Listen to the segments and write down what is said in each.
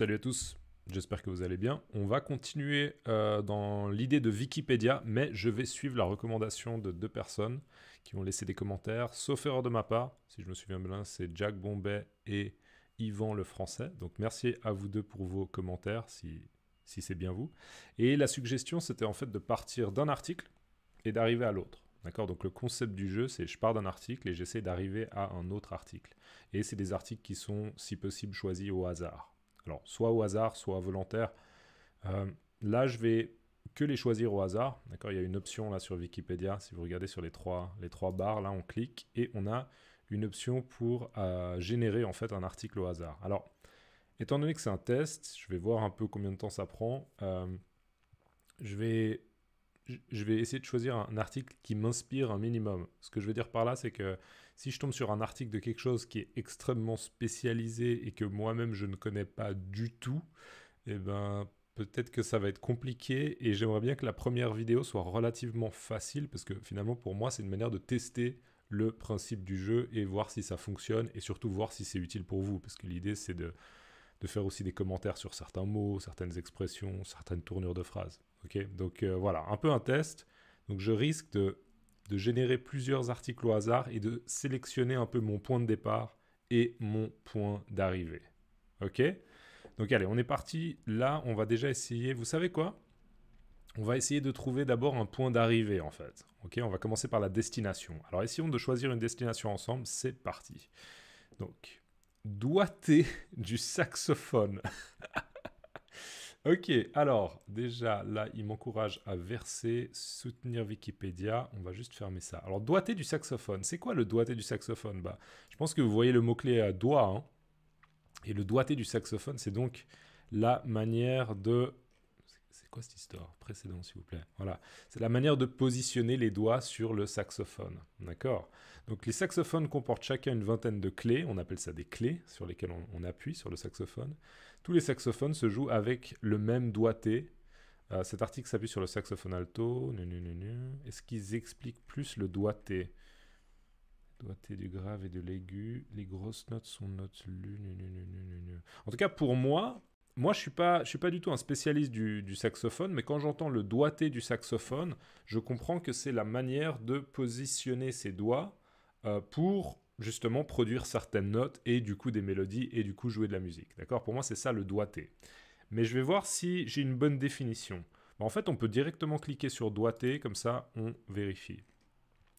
Salut à tous, j'espère que vous allez bien. On va continuer euh, dans l'idée de Wikipédia, mais je vais suivre la recommandation de deux personnes qui ont laissé des commentaires, sauf erreur de ma part, si je me souviens bien, c'est Jack Bombay et Yvan le Français. Donc merci à vous deux pour vos commentaires, si c'est bien vous. Et la suggestion, c'était en fait de partir d'un article et d'arriver à l'autre. D'accord Donc le concept du jeu, c'est je pars d'un article et j'essaie d'arriver à un autre article. Et c'est des articles qui sont, si possible, choisis au hasard. Alors, soit au hasard, soit volontaire. Euh, là, je vais que les choisir au hasard. D'accord Il y a une option là sur Wikipédia. Si vous regardez sur les trois, les trois barres, là, on clique et on a une option pour euh, générer en fait un article au hasard. Alors, étant donné que c'est un test, je vais voir un peu combien de temps ça prend. Euh, je vais je vais essayer de choisir un article qui m'inspire un minimum. Ce que je veux dire par là, c'est que si je tombe sur un article de quelque chose qui est extrêmement spécialisé et que moi-même je ne connais pas du tout, eh ben peut-être que ça va être compliqué et j'aimerais bien que la première vidéo soit relativement facile parce que finalement pour moi c'est une manière de tester le principe du jeu et voir si ça fonctionne et surtout voir si c'est utile pour vous parce que l'idée c'est de, de faire aussi des commentaires sur certains mots, certaines expressions, certaines tournures de phrases. Ok Donc euh, voilà, un peu un test. Donc je risque de, de, générer plusieurs articles au hasard et de sélectionner un peu mon point de départ et mon point d'arrivée. Ok Donc allez, on est parti. Là, on va déjà essayer. Vous savez quoi on va essayer de trouver d'abord un point d'arrivée en fait. Ok, on va commencer par la destination. Alors essayons de choisir une destination ensemble. C'est parti. Donc, doigté du saxophone. Ok, alors déjà là, il m'encourage à verser, soutenir Wikipédia. On va juste fermer ça. Alors, doigté du saxophone. C'est quoi le doigté du saxophone bah, Je pense que vous voyez le mot-clé à doigt. Hein. Et le doigté du saxophone, c'est donc la manière de c'est quoi cette histoire Précédent, s'il vous plaît. Voilà. C'est la manière de positionner les doigts sur le saxophone. D'accord Donc, les saxophones comportent chacun une vingtaine de clés. On appelle ça des clés sur lesquelles on appuie sur le saxophone. Tous les saxophones se jouent avec le même doigté. Euh, cet article s'appuie sur le saxophone alto. Est-ce qu'ils expliquent plus le doigté Doigté du grave et de l'aigu. Les grosses notes sont notes lues. En tout cas, pour moi, moi, je ne suis, pas, suis pas du tout un spécialiste du, saxophone, mais quand j'entends le doigté du saxophone, je comprends que c'est la manière de positionner ses doigts euh, pour justement produire certaines notes et du coup des mélodies et du coup jouer de la musique. D'accord Pour moi, c'est ça le doigté. Mais je vais voir si j'ai une bonne définition. Bah, en fait, on peut directement cliquer sur doigté, comme ça, on vérifie.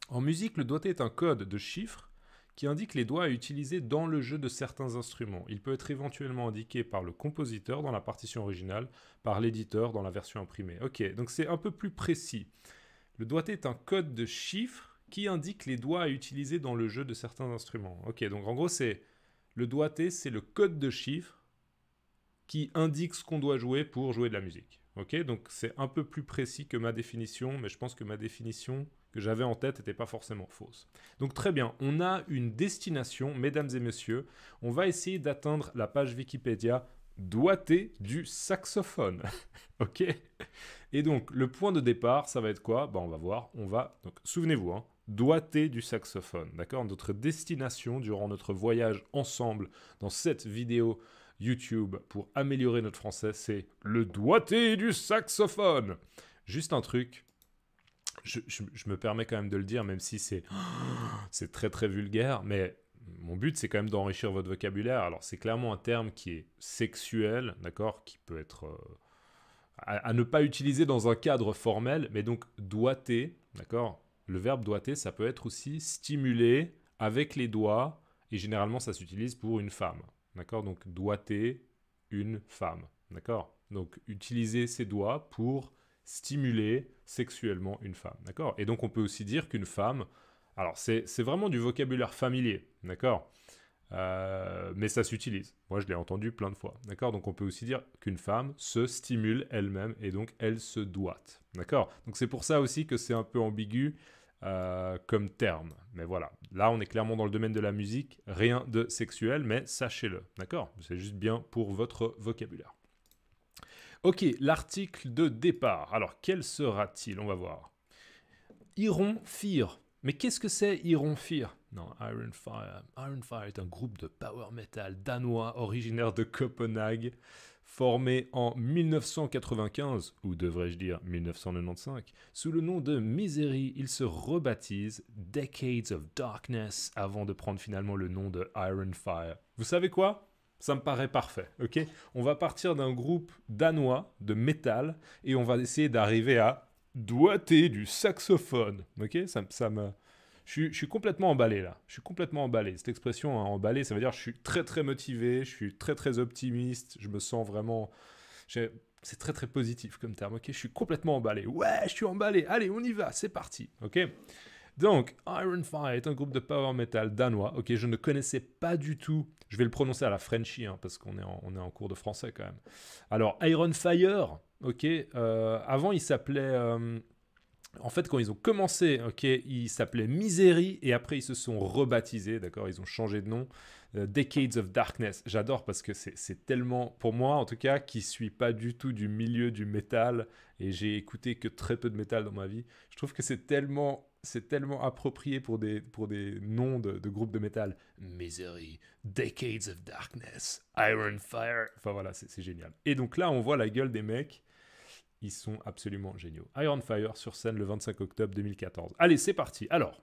En musique, le doigté est un code de chiffres qui indique les doigts à utiliser dans le jeu de certains instruments. Il peut être éventuellement indiqué par le compositeur dans la partition originale, par l'éditeur dans la version imprimée. Ok, donc c'est un peu plus précis. Le doigté est un code de chiffres qui indique les doigts à utiliser dans le jeu de certains instruments. Ok, donc en gros, c'est le doigté, c'est le code de chiffre qui indique ce qu'on doit jouer pour jouer de la musique. Ok, donc c'est un peu plus précis que ma définition, mais je pense que ma définition que j'avais en tête n'était pas forcément fausse. Donc très bien, on a une destination, mesdames et messieurs. On va essayer d'atteindre la page Wikipédia doigté du saxophone. ok Et donc, le point de départ, ça va être quoi Bah, on va voir. On va. Donc, souvenez-vous, hein, doigté du saxophone, d'accord Notre destination durant notre voyage ensemble dans cette vidéo YouTube pour améliorer notre français, c'est le doigté du saxophone. Juste un truc, je, me permets quand même de le dire, même si c'est très très vulgaire, mais mon but c'est quand même d'enrichir votre vocabulaire. Alors c'est clairement un terme qui est sexuel, d'accord, qui peut être euh, à, à, ne pas utiliser dans un cadre formel, mais donc doigté, d'accord. Le verbe doigter, ça peut être aussi stimuler avec les doigts, et généralement ça s'utilise pour une femme. D'accord Donc doigter une femme. D'accord Donc utiliser ses doigts pour stimuler sexuellement une femme. D'accord Et donc on peut aussi dire qu'une femme, alors c'est vraiment du vocabulaire familier, d'accord euh, mais ça s'utilise. Moi, je l'ai entendu plein de fois. D'accord Donc, on peut aussi dire qu'une femme se stimule elle-même et donc elle se doite. D'accord Donc, c'est pour ça aussi que c'est un peu ambigu euh, comme terme. Mais voilà, là on est clairement dans le domaine de la musique, rien de sexuel, mais sachez-le, d'accord C'est juste bien pour votre vocabulaire. Ok, l'article de départ. Alors quel sera-t-il On va voir. Iron Fir ». Mais qu'est-ce que c'est Iron Fir » Non, Iron Fire. Iron Fire est un groupe de power metal danois originaire de Copenhague, formé en 1995, ou devrais-je dire 1995, sous le nom de Misery. Il se rebaptise Decades of Darkness avant de prendre finalement le nom de Iron Fire. Vous savez quoi ça me paraît parfait, ok On va partir d'un groupe danois de metal et on va essayer d'arriver à doiter du saxophone, ok ça me je suis, complètement emballé là. Je suis complètement emballé. Cette expression hein, emballé, ça veut dire je suis très très motivé, je suis très très optimiste, je me sens vraiment. C'est très très positif comme terme, ok Je suis complètement emballé. Ouais, je suis emballé. Allez, on y va, c'est parti, ok donc, Iron Fire est un groupe de power metal danois. Ok, je ne connaissais pas du tout. Je vais le prononcer à la Frenchie, hein, parce qu'on est, en, est en cours de français quand même. Alors, Iron Fire, ok. Euh, avant, il s'appelait. Euh, en fait, quand ils ont commencé, ils s'appelaient Misery et après ils se sont rebaptisés, d'accord Ils ont changé de nom. Euh, Decades of Darkness. J'adore parce que c'est tellement, pour moi en tout cas, qui suis pas du tout du milieu du métal et j'ai écouté que très peu de métal dans ma vie. Je trouve que c'est tellement c'est tellement approprié pour des, pour des noms de, de, groupes de métal. Misery, Decades of Darkness, Iron Fire. Enfin voilà, c'est génial. Et donc là, on voit la gueule des mecs ils sont absolument géniaux. Iron Fire sur scène le 25 octobre 2014. Allez, c'est parti. Alors,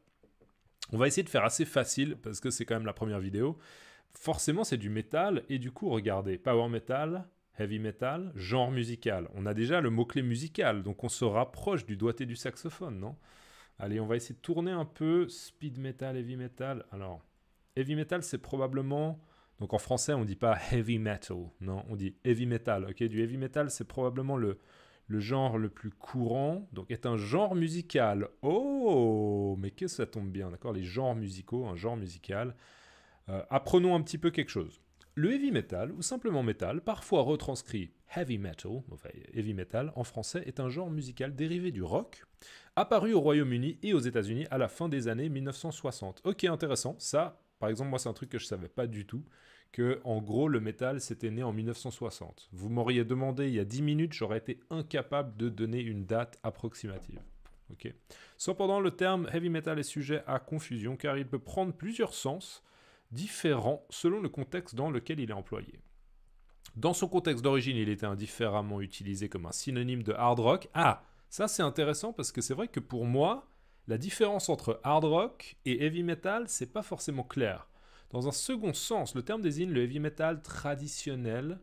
on va essayer de faire assez facile parce que c'est quand même la première vidéo. Forcément, c'est du métal et du coup, regardez, power metal, heavy metal, genre musical. On a déjà le mot-clé musical, donc on se rapproche du doigté du saxophone, non Allez, on va essayer de tourner un peu speed metal, heavy metal. Alors, heavy metal, c'est probablement donc en français, on ne dit pas heavy metal, non, on dit heavy metal. Ok, du heavy metal, c'est probablement le, le genre le plus courant donc, est un genre musical. Oh, mais quest que ça tombe bien, d'accord Les genres musicaux, un genre musical. Euh, apprenons un petit peu quelque chose. Le heavy metal, ou simplement metal, parfois retranscrit heavy metal, heavy metal en français, est un genre musical dérivé du rock, apparu au Royaume-Uni et aux États-Unis à la fin des années 1960. Ok, intéressant. Ça, par exemple, moi, c'est un truc que je savais pas du tout que, en gros, le métal, s'était né en 1960. Vous m'auriez demandé il y a 10 minutes, j'aurais été incapable de donner une date approximative. Cependant, le terme heavy metal est sujet à confusion car il peut prendre plusieurs sens différents selon le contexte dans lequel il est employé. Dans son contexte d'origine, il était indifféremment utilisé comme un synonyme de hard rock. Ah, ça c'est intéressant parce que c'est vrai que pour moi, la différence entre hard rock et heavy metal, c'est pas forcément clair. Dans un second sens, le terme désigne le heavy metal traditionnel,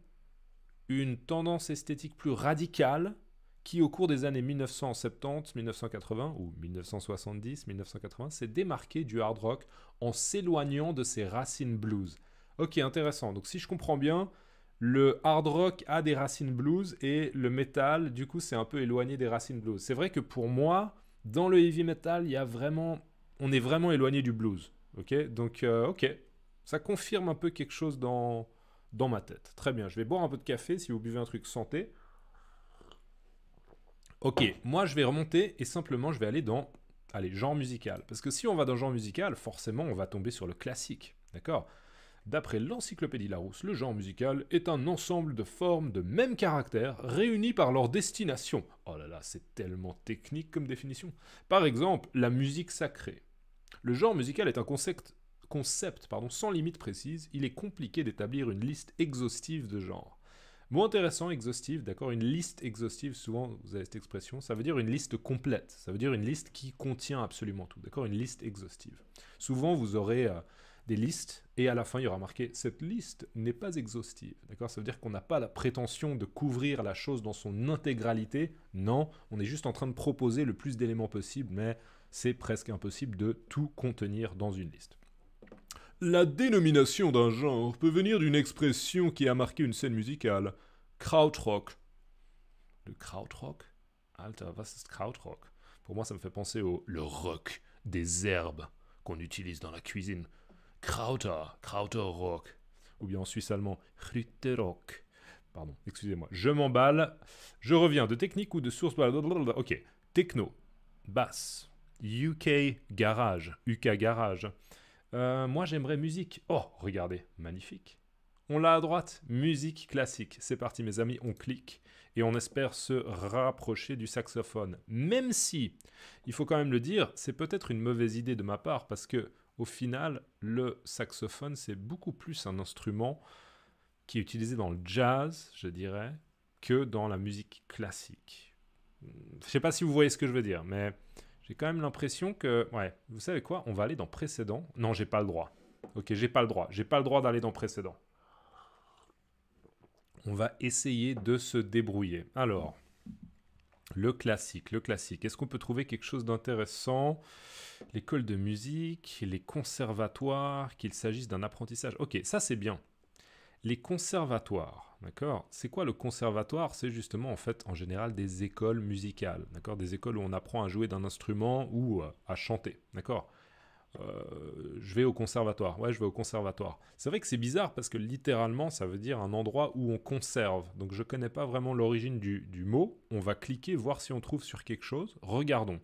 une tendance esthétique plus radicale qui, au cours des années 1970, 1980 ou 1970, 1980, s'est démarquée du hard rock en s'éloignant de ses racines blues. Ok, intéressant. Donc, si je comprends bien, le hard rock a des racines blues et le metal, du coup, c'est un peu éloigné des racines blues. C'est vrai que pour moi, dans le heavy metal, il y a vraiment, on est vraiment éloigné du blues. Ok, donc, euh, ok, ça confirme un peu quelque chose dans, dans ma tête. Très bien, je vais boire un peu de café si vous buvez un truc santé. Ok, moi je vais remonter et simplement je vais aller dans allez, genre musical. Parce que si on va dans genre musical, forcément on va tomber sur le classique. D'accord D'après l'encyclopédie Larousse, le genre musical est un ensemble de formes de même caractère réunies par leur destination. Oh là là, c'est tellement technique comme définition. Par exemple, la musique sacrée. Le genre musical est un concept concept pardon, sans limite précise, il est compliqué d'établir une liste exhaustive de genre. Mot intéressant, exhaustive, d'accord Une liste exhaustive, souvent vous avez cette expression, ça veut dire une liste complète, ça veut dire une liste qui contient absolument tout, d'accord Une liste exhaustive. Souvent vous aurez euh, des listes et à la fin il y aura marqué cette liste n'est pas exhaustive, d'accord Ça veut dire qu'on n'a pas la prétention de couvrir la chose dans son intégralité, non, on est juste en train de proposer le plus d'éléments possible, mais c'est presque impossible de tout contenir dans une liste. La dénomination d'un genre peut venir d'une expression qui a marqué une scène musicale. Krautrock. Le Krautrock Alter, was ist Krautrock Pour moi, ça me fait penser au le rock des herbes qu'on utilise dans la cuisine. Krauter, Krauterrock. Ou bien en suisse allemand, rock. Pardon, excusez-moi, je m'emballe. Je reviens de technique ou de source. Ok, techno, basse, UK garage, UK garage. Euh, moi, j'aimerais musique. Oh, regardez, magnifique. On l'a à droite, musique classique. C'est parti, mes amis, on clique et on espère se rapprocher du saxophone. Même si, il faut quand même le dire, c'est peut-être une mauvaise idée de ma part parce que, au final, le saxophone, c'est beaucoup plus un instrument qui est utilisé dans le jazz, je dirais, que dans la musique classique. Je ne sais pas si vous voyez ce que je veux dire, mais j'ai quand même l'impression que, ouais, vous savez quoi, on va aller dans précédent. Non, j'ai pas le droit. Ok, j'ai pas le droit. J'ai pas le droit d'aller dans précédent. On va essayer de se débrouiller. Alors, le classique, le classique. Est-ce qu'on peut trouver quelque chose d'intéressant L'école de musique, les conservatoires, qu'il s'agisse d'un apprentissage. Ok, ça c'est bien les conservatoires. D'accord C'est quoi le conservatoire C'est justement en fait en général des écoles musicales, d'accord Des écoles où on apprend à jouer d'un instrument ou euh, à chanter, d'accord euh, je vais au conservatoire. Ouais, je vais au conservatoire. C'est vrai que c'est bizarre parce que littéralement, ça veut dire un endroit où on conserve. Donc je ne connais pas vraiment l'origine du mot. On va cliquer, voir si on trouve sur quelque chose. Regardons.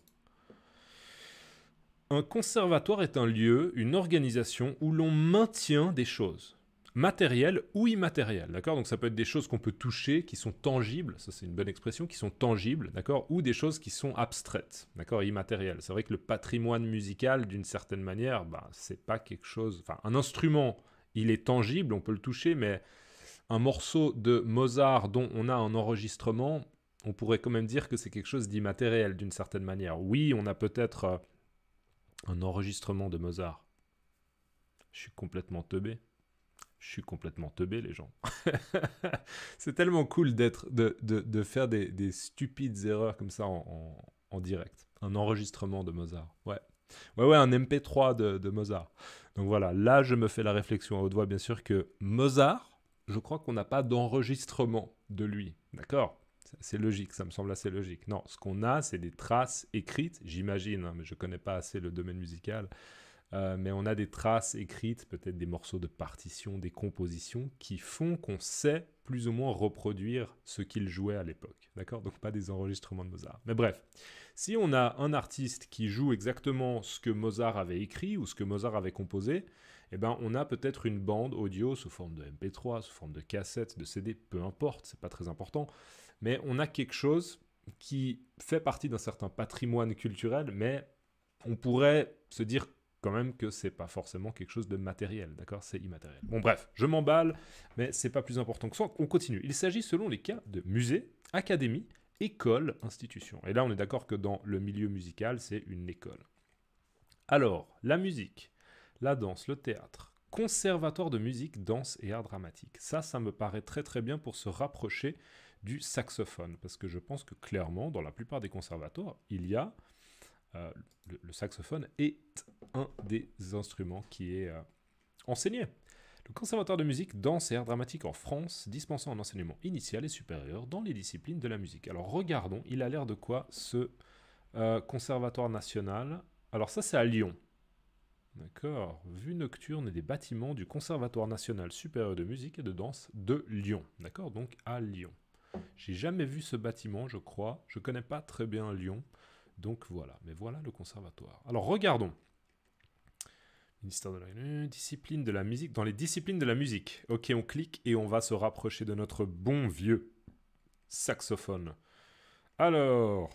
Un conservatoire est un lieu, une organisation où l'on maintient des choses matériel ou immatériel, d'accord Donc ça peut être des choses qu'on peut toucher, qui sont tangibles, ça c'est une bonne expression, qui sont tangibles, d'accord Ou des choses qui sont abstraites, d'accord Immatérielles. C'est vrai que le patrimoine musical, d'une certaine manière, ben, c'est pas quelque chose... Enfin, un instrument, il est tangible, on peut le toucher, mais un morceau de Mozart dont on a un enregistrement, on pourrait quand même dire que c'est quelque chose d'immatériel, d'une certaine manière. Oui, on a peut-être euh, un enregistrement de Mozart. Je suis complètement teubé je suis complètement teubé, les gens. c'est tellement cool d'être, de, faire des, stupides erreurs comme ça en, direct. Un enregistrement de Mozart. Ouais. Ouais, ouais, un MP3 de, Mozart. Donc voilà, là, je me fais la réflexion à haute voix, bien sûr, que Mozart, je crois qu'on n'a pas d'enregistrement de lui. D'accord c'est logique, ça me semble assez logique. Non, ce qu'on a, c'est des traces écrites, j'imagine, hein, mais je ne connais pas assez le domaine musical, euh, mais on a des traces écrites, peut-être des morceaux de partition, des compositions, qui font qu'on sait plus ou moins reproduire ce qu'il jouait à l'époque. D'accord Donc pas des enregistrements de Mozart. Mais bref, si on a un artiste qui joue exactement ce que Mozart avait écrit ou ce que Mozart avait composé, eh ben on a peut-être une bande audio sous forme de MP3, sous forme de cassette, de CD, peu importe, c'est pas très important, mais on a quelque chose qui fait partie d'un certain patrimoine culturel, mais on pourrait se dire quand même que c'est pas forcément quelque chose de matériel, d'accord C'est immatériel. Bon bref, je m'emballe, mais c'est pas plus important que ça. On continue. Il s'agit selon les cas de musée, académie, école, institution. Et là, on est d'accord que dans le milieu musical, c'est une école. Alors, la musique, la danse, le théâtre, conservatoire de musique, danse et art dramatique. Ça, ça me paraît très très bien pour se rapprocher du saxophone, parce que je pense que clairement, dans la plupart des conservatoires, il y a euh, le, saxophone est un des instruments qui est euh, enseigné. Le conservatoire de musique danse et art dramatique en France, dispensant un enseignement initial et supérieur dans les disciplines de la musique. Alors regardons, il a l'air de quoi ce euh, conservatoire national Alors ça c'est à Lyon. D'accord. Vue nocturne des bâtiments du Conservatoire national supérieur de musique et de danse de Lyon. D'accord Donc à Lyon. J'ai jamais vu ce bâtiment, je crois. Je connais pas très bien Lyon. Donc voilà, mais voilà le conservatoire. Alors regardons. Ministère de la discipline de la musique. Dans les disciplines de la musique. Ok, on clique et on va se rapprocher de notre bon vieux saxophone. Alors,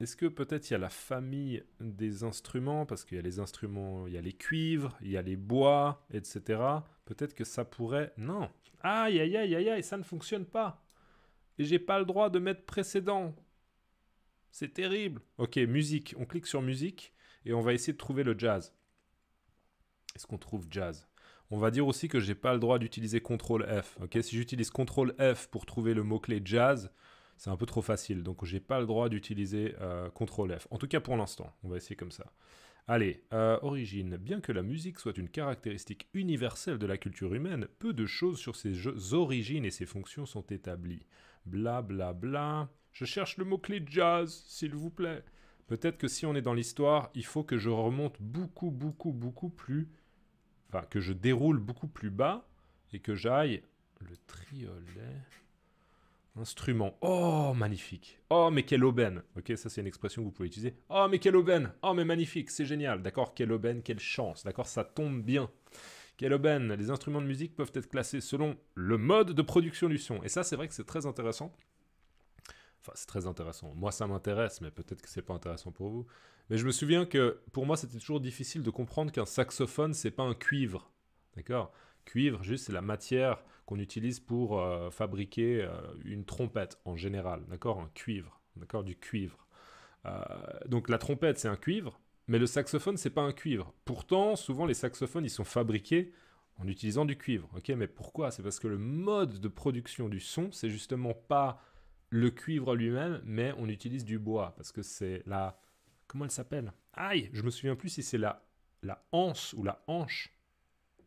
est-ce que peut-être il y a la famille des instruments Parce qu'il y a les instruments, il y a les cuivres, il y a les bois, etc. Peut-être que ça pourrait. Non Aïe, aïe, aïe, aïe, aïe, ça ne fonctionne pas Et j'ai pas le droit de mettre précédent c'est terrible. Ok, musique. On clique sur musique et on va essayer de trouver le jazz. Est-ce qu'on trouve jazz On va dire aussi que j'ai pas le droit d'utiliser CTRL F. Ok, si j'utilise CTRL F pour trouver le mot-clé jazz, c'est un peu trop facile. Donc j'ai pas le droit d'utiliser euh, CTRL F. En tout cas pour l'instant, on va essayer comme ça. Allez, euh, origine. Bien que la musique soit une caractéristique universelle de la culture humaine, peu de choses sur ses origines et ses fonctions sont établies. Bla bla bla. Je cherche le mot-clé jazz, s'il vous plaît. Peut-être que si on est dans l'histoire, il faut que je remonte beaucoup, beaucoup, beaucoup plus. Enfin, que je déroule beaucoup plus bas et que j'aille. Le triolet. Instrument. Oh, magnifique. Oh, mais quelle aubaine. Ok, ça c'est une expression que vous pouvez utiliser. Oh, mais quelle aubaine. Oh, mais magnifique. C'est génial. D'accord, quelle aubaine, quelle chance. D'accord, ça tombe bien. Quelle aubaine. Les instruments de musique peuvent être classés selon le mode de production du son. Et ça, c'est vrai que c'est très intéressant. Enfin, c'est très intéressant. Moi, ça m'intéresse, mais peut-être que c'est pas intéressant pour vous. Mais je me souviens que pour moi, c'était toujours difficile de comprendre qu'un saxophone, c'est pas un cuivre. D'accord Cuivre, juste, c'est la matière qu'on utilise pour euh, fabriquer euh, une trompette en général. D'accord Un cuivre. D'accord Du cuivre. Euh, donc, la trompette, c'est un cuivre, mais le saxophone, c'est pas un cuivre. Pourtant, souvent, les saxophones, ils sont fabriqués en utilisant du cuivre. Ok, mais pourquoi C'est parce que le mode de production du son, c'est justement pas le cuivre lui-même, mais on utilise du bois parce que c'est la. Comment elle s'appelle Aïe Je me souviens plus si c'est la, la hanse ou la hanche.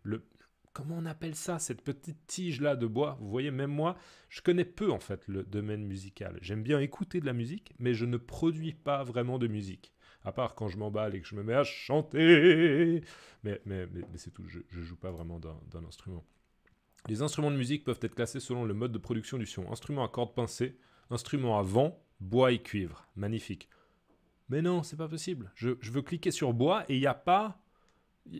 Le, comment on appelle ça, cette petite tige-là de bois Vous voyez, même moi, je connais peu en fait le domaine musical. J'aime bien écouter de la musique, mais je ne produis pas vraiment de musique. À part quand je m'emballe et que je me mets à chanter. Mais, mais, mais, c'est tout, je ne joue pas vraiment d'un instrument. Les instruments de musique peuvent être classés selon le mode de production du son. Instrument à cordes pincées, Instrument à vent, bois et cuivre. Magnifique. Mais non, c'est pas possible. Je, veux cliquer sur bois et il n'y a pas.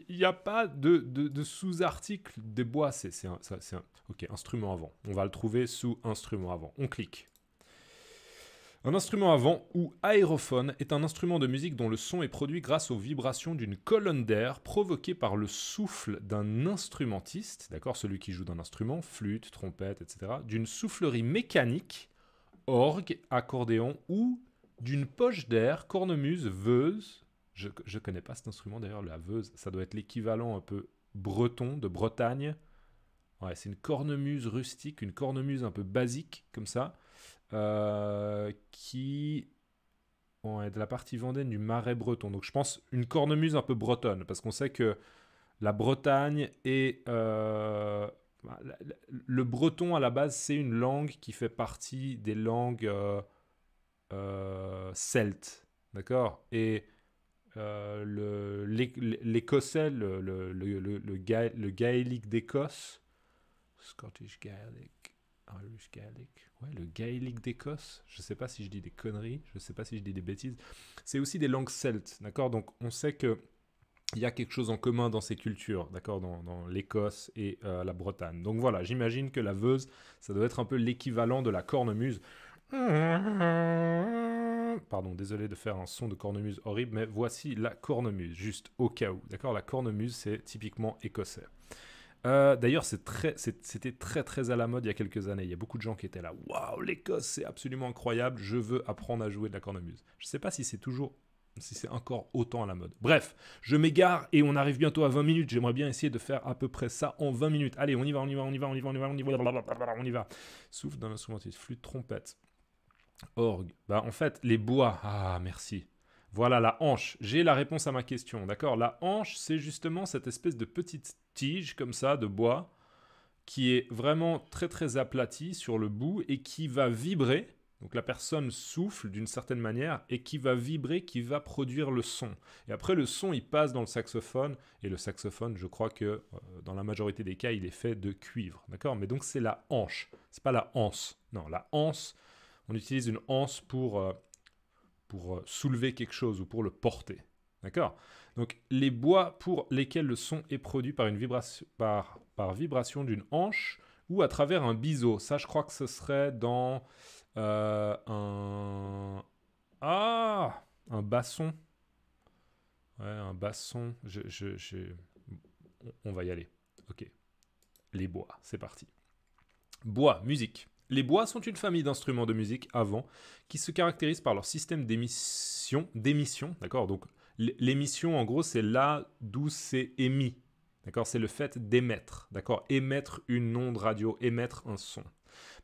Il a pas de, sous-article des bois. C'est un, un, Ok, instrument avant. On va le trouver sous instrument avant. On clique. Un instrument avant ou aérophone est un instrument de musique dont le son est produit grâce aux vibrations d'une colonne d'air provoquée par le souffle d'un instrumentiste, d'accord, celui qui joue d'un instrument, flûte, trompette, etc., d'une soufflerie mécanique orgue, accordéon ou d'une poche d'air, cornemuse, veuse. Je ne connais pas cet instrument d'ailleurs, la veuse. Ça doit être l'équivalent un peu breton de Bretagne. Ouais, c'est une cornemuse rustique, une cornemuse un peu basique comme ça, euh, qui on est de la partie vendéenne du marais breton. Donc je pense une cornemuse un peu bretonne, parce qu'on sait que la Bretagne est... Euh, bah, le breton, à la base, c'est une langue qui fait partie des langues euh, euh, celtes. D'accord Et euh, l'écossais, le, le, le, le gaélique d'Écosse, Scottish Gaelic, Irish Gaelic, ouais, le gaélique d'Écosse, je ne sais pas si je dis des conneries, je ne sais pas si je dis des bêtises, c'est aussi des langues celtes. D'accord Donc on sait que il y a quelque chose en commun dans ces cultures, d'accord, dans, l'Écosse et euh, la Bretagne. Donc voilà, j'imagine que la veuse, ça doit être un peu l'équivalent de la cornemuse. Pardon, désolé de faire un son de cornemuse horrible, mais voici la cornemuse, juste au cas où, d'accord La cornemuse, c'est typiquement écossais. Euh, d'ailleurs, c'était très très à la mode il y a quelques années. Il y a beaucoup de gens qui étaient là. Waouh, l'Écosse, c'est absolument incroyable. Je veux apprendre à jouer de la cornemuse. Je ne sais pas si c'est toujours si c'est encore autant à la mode. Bref, je m'égare et on arrive bientôt à 20 minutes. J'aimerais bien essayer de faire à peu près ça en 20 minutes. Allez, on y va, on y va, on y va, on y va, on y va, on y va, on y va. Souffle d'un instrument, flûte, trompette, orgue. Bah en fait, les bois. Ah, merci. Voilà la hanche. J'ai la réponse à ma question, d'accord La hanche, c'est justement cette espèce de petite tige comme ça de bois qui est vraiment très très aplatie sur le bout et qui va vibrer donc la personne souffle d'une certaine manière et qui va vibrer, qui va produire le son. Et après le son, il passe dans le saxophone et le saxophone, je crois que euh, dans la majorité des cas, il est fait de cuivre, d'accord Mais donc c'est la hanche, c'est pas la hanse. Non, la hanse, on utilise une hanse pour euh, pour euh, soulever quelque chose ou pour le porter. D'accord Donc les bois pour lesquels le son est produit par une vibration par, par vibration d'une hanche ou à travers un biseau. Ça, je crois que ce serait dans euh, un. Ah Un basson. Ouais, un basson. Je, je, On va y aller. Ok. Les bois, c'est parti. Bois, musique. Les bois sont une famille d'instruments de musique avant qui se caractérisent par leur système d'émission. D'émission, d'accord Donc, l'émission, en gros, c'est là d'où c'est émis. D'accord C'est le fait d'émettre. D'accord Émettre une onde radio, émettre un son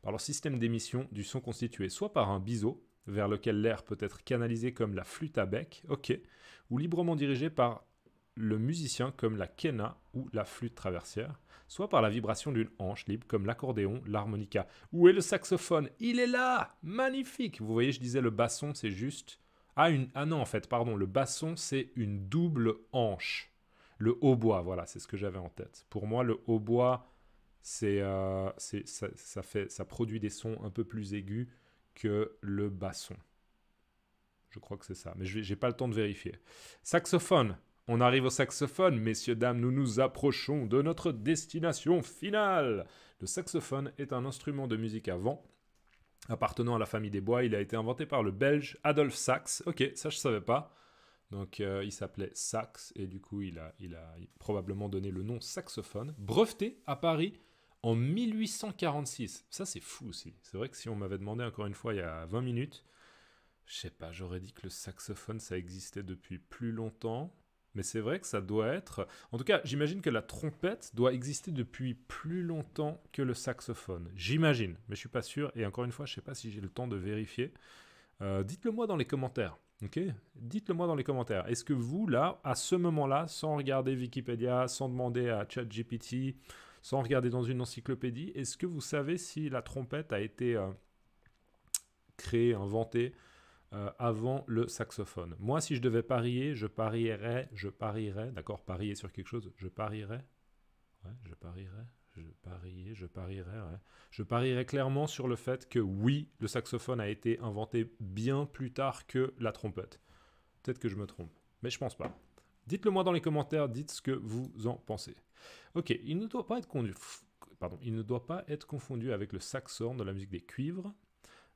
par leur système d'émission du son constitué soit par un biseau, vers lequel l'air peut être canalisé comme la flûte à bec, ok, ou librement dirigé par le musicien comme la kena ou la flûte traversière, soit par la vibration d'une hanche libre comme l'accordéon, l'harmonica. Où est le saxophone Il est là Magnifique Vous voyez, je disais le basson, c'est juste... Ah, une... ah non, en fait, pardon, le basson, c'est une double hanche. Le hautbois, voilà, c'est ce que j'avais en tête. Pour moi, le hautbois c'est, euh, ça, fait, ça produit des sons un peu plus aigus que le basson. Je crois que c'est ça, mais je n'ai pas le temps de vérifier. Saxophone. On arrive au saxophone, messieurs, dames, nous nous approchons de notre destination finale. Le saxophone est un instrument de musique à vent appartenant à la famille des bois. Il a été inventé par le Belge Adolphe Sax. Ok, ça je ne savais pas. Donc euh, il s'appelait Sax et du coup il a, probablement donné le nom saxophone. Breveté à Paris en 1846. Ça, c'est fou aussi. C'est vrai que si on m'avait demandé encore une fois il y a 20 minutes, je sais pas, j'aurais dit que le saxophone, ça existait depuis plus longtemps. Mais c'est vrai que ça doit être. En tout cas, j'imagine que la trompette doit exister depuis plus longtemps que le saxophone. J'imagine, mais je suis pas sûr. Et encore une fois, je sais pas si j'ai le temps de vérifier. Euh, dites-le moi dans les commentaires. Ok Dites-le moi dans les commentaires. Est-ce que vous, là, à ce moment-là, sans regarder Wikipédia, sans demander à ChatGPT, sans regarder dans une encyclopédie. Est-ce que vous savez si la trompette a été euh, créée, inventée euh, avant le saxophone Moi, si je devais parier, je parierais, je parierais, d'accord, parier sur quelque chose, je parierais, ouais, je parierais, je parierais, je parierais, je parierais clairement sur le fait que oui, le saxophone a été inventé bien plus tard que la trompette. Peut-être que je me trompe, mais je pense pas. Dites-le moi dans les commentaires, dites ce que vous en pensez. Ok, il ne doit pas être Pardon, il ne doit pas être confondu avec le saxhorn de la musique des cuivres,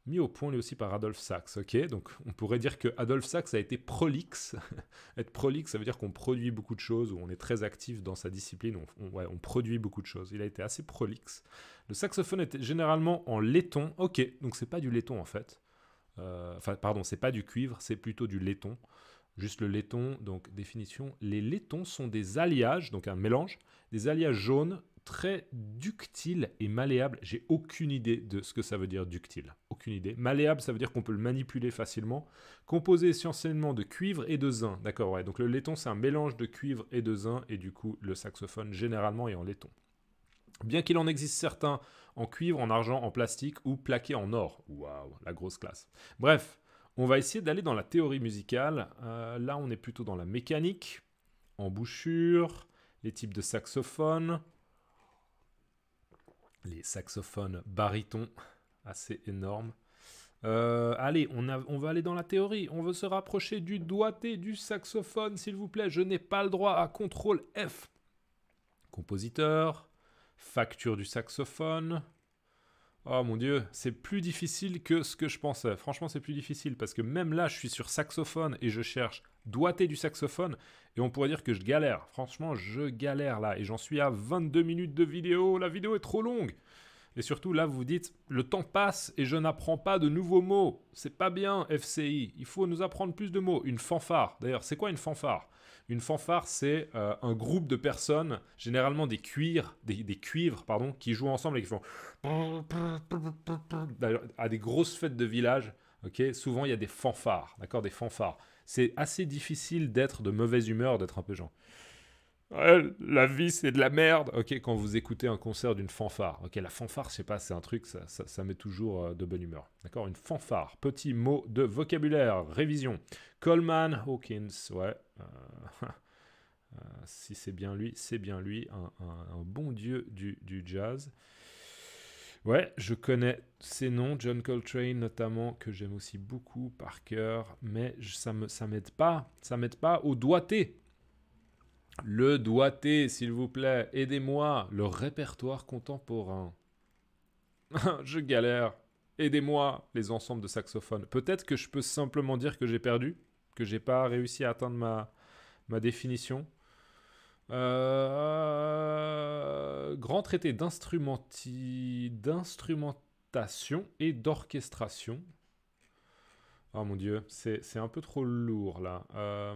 mis au point lui aussi par Adolphe Sax. Ok, donc on pourrait dire que Adolphe Sax a été prolixe. être prolixe, ça veut dire qu'on produit beaucoup de choses, ou on est très actif dans sa discipline, on, produit beaucoup de choses. Il a été assez prolixe. Le saxophone était généralement en laiton. Ok, donc c'est pas du laiton en fait. Euh, enfin, pardon, c'est pas du cuivre, c'est plutôt du laiton. Juste le laiton, donc définition. Les laitons sont des alliages, donc un mélange, des alliages jaunes très ductiles et malléables. J'ai aucune idée de ce que ça veut dire ductile. Aucune idée. Malléable, ça veut dire qu'on peut le manipuler facilement. Composé essentiellement de cuivre et de zinc. D'accord, ouais. Donc le laiton, c'est un mélange de cuivre et de zinc, et du coup, le saxophone, généralement, est en laiton. Bien qu'il en existe certains en cuivre, en argent, en plastique ou plaqué en or. Waouh, la grosse classe. Bref, on va essayer d'aller dans la théorie musicale. Euh, là, on est plutôt dans la mécanique, embouchure, les types de saxophones, les saxophones barytons, assez énormes. Euh, allez, on, on, va aller dans la théorie. On veut se rapprocher du doigté du saxophone, s'il vous plaît. Je n'ai pas le droit à contrôle F. Compositeur, facture du saxophone, Oh mon dieu, c'est plus difficile que ce que je pensais. Franchement, c'est plus difficile parce que même là, je suis sur saxophone et je cherche doigté du saxophone et on pourrait dire que je galère. Franchement, je galère là et j'en suis à 22 minutes de vidéo. La vidéo est trop longue. Et surtout, là, vous vous dites, le temps passe et je n'apprends pas de nouveaux mots. C'est pas bien, FCI. Il faut nous apprendre plus de mots. Une fanfare. D'ailleurs, c'est quoi une fanfare une fanfare, c'est euh, un groupe de personnes, généralement des cuirs, des, cuivres, pardon, qui jouent ensemble et qui font à des grosses fêtes de village. Ok, souvent il y a des fanfares, d'accord, des fanfares. C'est assez difficile d'être de mauvaise humeur, d'être un peu genre la vie, c'est de la merde. Ok, quand vous écoutez un concert d'une fanfare. Ok, la fanfare, je sais pas, c'est un truc, ça, ça, met toujours euh, de bonne humeur. D'accord Une fanfare. Petit mot de vocabulaire. Révision. Coleman Hawkins. Ouais. Euh, euh, si c'est bien lui, c'est bien lui. Un, bon dieu du, jazz. Ouais, je connais ces noms, John Coltrane notamment, que j'aime aussi beaucoup par cœur, mais ça ne ça m'aide pas, ça m'aide pas au doigté, le doigté, s'il vous plaît, aidez-moi. Le répertoire contemporain. je galère. Aidez-moi, les ensembles de saxophones. Peut-être que je peux simplement dire que j'ai perdu, que j'ai pas réussi à atteindre ma, ma définition. Euh, grand traité d'instrumentation et d'orchestration. Oh mon dieu, c'est un peu trop lourd là. Euh,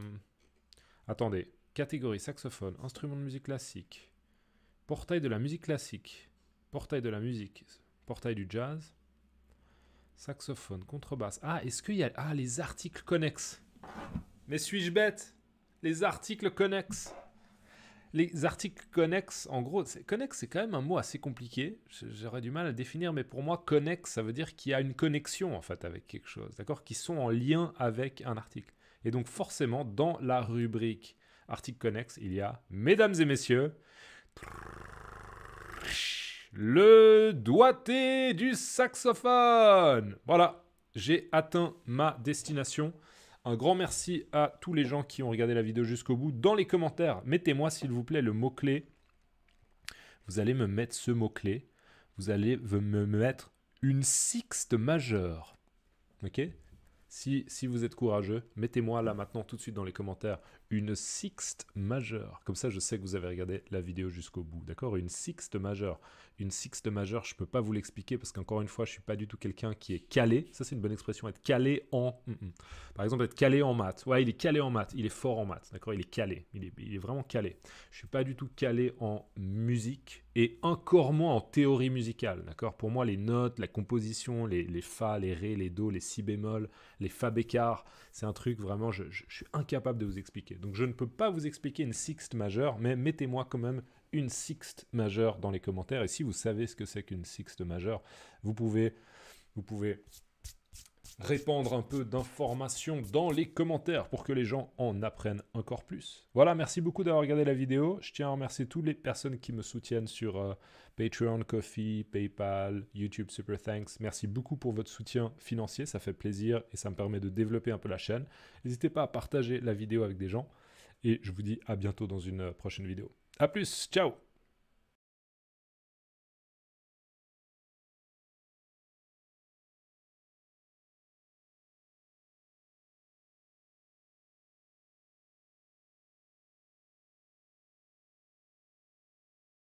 attendez, Catégorie saxophone, instrument de musique classique. Portail de la musique classique. Portail de la musique. Portail du jazz. Saxophone, contrebasse. Ah, est-ce qu'il y a. Ah, les articles connexes. Mais suis-je bête Les articles connexes. Les articles connexes, en gros, Connexes, c'est quand même un mot assez compliqué. J'aurais du mal à définir, mais pour moi, connexes, ça veut dire qu'il y a une connexion, en fait, avec quelque chose, d'accord Qui sont en lien avec un article. Et donc, forcément, dans la rubrique article connexe, il y a, mesdames et messieurs, le doigté du saxophone. Voilà, j'ai atteint ma destination. Un grand merci à tous les gens qui ont regardé la vidéo jusqu'au bout. Dans les commentaires, mettez-moi s'il vous plaît le mot-clé. Vous allez me mettre ce mot-clé. Vous allez me mettre une sixte majeure. Ok si, si vous êtes courageux, mettez-moi là maintenant tout de suite dans les commentaires une sixte majeure. Comme ça, je sais que vous avez regardé la vidéo jusqu'au bout, d'accord Une sixte majeure. Une sixte majeure, je ne peux pas vous l'expliquer parce qu'encore une fois, je ne suis pas du tout quelqu'un qui est calé. Ça, c'est une bonne expression, être calé en... Mm, mm. Par exemple, être calé en maths. Ouais, il est calé en maths, il est fort en maths, d'accord Il est calé, il est, il est, vraiment calé. Je ne suis pas du tout calé en musique, et encore moins en théorie musicale. D'accord Pour moi, les notes, la composition, les, fa, les ré, les do, les si bémol, les fa bécard, c'est un truc vraiment, je, suis incapable de vous expliquer. Donc je ne peux pas vous expliquer une sixte majeure, mais mettez-moi quand même une sixte majeure dans les commentaires. Et si vous savez ce que c'est qu'une sixte majeure, vous pouvez, vous pouvez répandre un peu d'informations dans les commentaires pour que les gens en apprennent encore plus. Voilà, merci beaucoup d'avoir regardé la vidéo. Je tiens à remercier toutes les personnes qui me soutiennent sur euh, Patreon, Coffee, PayPal, YouTube Super Thanks. Merci beaucoup pour votre soutien financier, ça fait plaisir et ça me permet de développer un peu la chaîne. N'hésitez pas à partager la vidéo avec des gens et je vous dis à bientôt dans une prochaine vidéo. A plus, ciao